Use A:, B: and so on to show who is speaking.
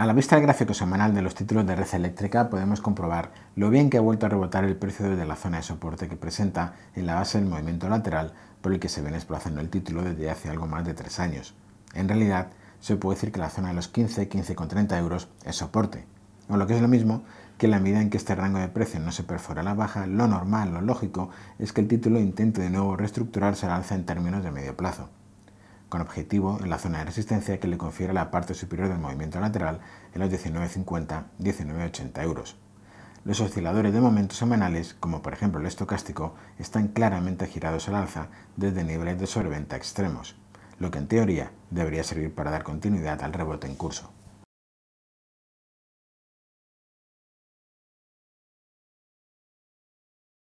A: A la vista del gráfico semanal de los títulos de red eléctrica podemos comprobar lo bien que ha vuelto a rebotar el precio desde la zona de soporte que presenta en la base del movimiento lateral por el que se ven desplazando el título desde hace algo más de tres años. En realidad, se puede decir que la zona de los 15, 15,30 euros es soporte, o lo que es lo mismo, que en la medida en que este rango de precios no se perfora a la baja, lo normal, lo lógico, es que el título intente de nuevo reestructurarse al alza en términos de medio plazo con objetivo en la zona de resistencia que le confiere la parte superior del movimiento lateral en los 19,50-19,80 euros. Los osciladores de momentos semanales, como por ejemplo el estocástico, están claramente girados al alza desde niveles de sobreventa extremos, lo que en teoría debería servir para dar continuidad al rebote en curso.